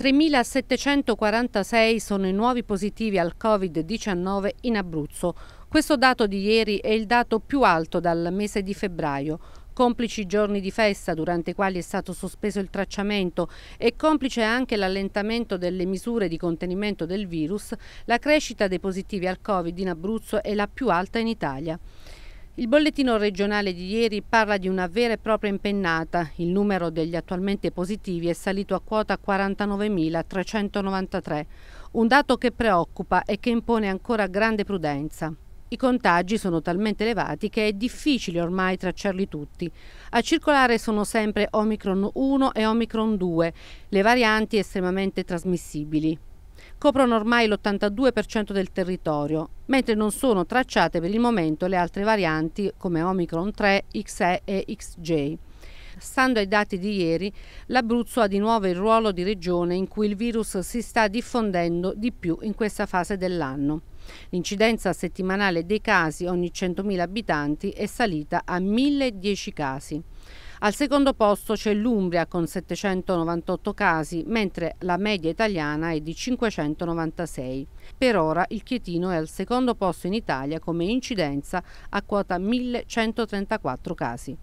3.746 sono i nuovi positivi al Covid-19 in Abruzzo. Questo dato di ieri è il dato più alto dal mese di febbraio, complici giorni di festa durante i quali è stato sospeso il tracciamento e complice anche l'allentamento delle misure di contenimento del virus, la crescita dei positivi al Covid in Abruzzo è la più alta in Italia. Il bollettino regionale di ieri parla di una vera e propria impennata. Il numero degli attualmente positivi è salito a quota 49.393, un dato che preoccupa e che impone ancora grande prudenza. I contagi sono talmente elevati che è difficile ormai tracciarli tutti. A circolare sono sempre Omicron 1 e Omicron 2, le varianti estremamente trasmissibili coprono ormai l'82% del territorio, mentre non sono tracciate per il momento le altre varianti come Omicron 3, XE e XJ. Stando ai dati di ieri, l'Abruzzo ha di nuovo il ruolo di regione in cui il virus si sta diffondendo di più in questa fase dell'anno. L'incidenza settimanale dei casi ogni 100.000 abitanti è salita a 1.010 casi. Al secondo posto c'è l'Umbria con 798 casi, mentre la media italiana è di 596. Per ora il Chietino è al secondo posto in Italia come incidenza a quota 1134 casi.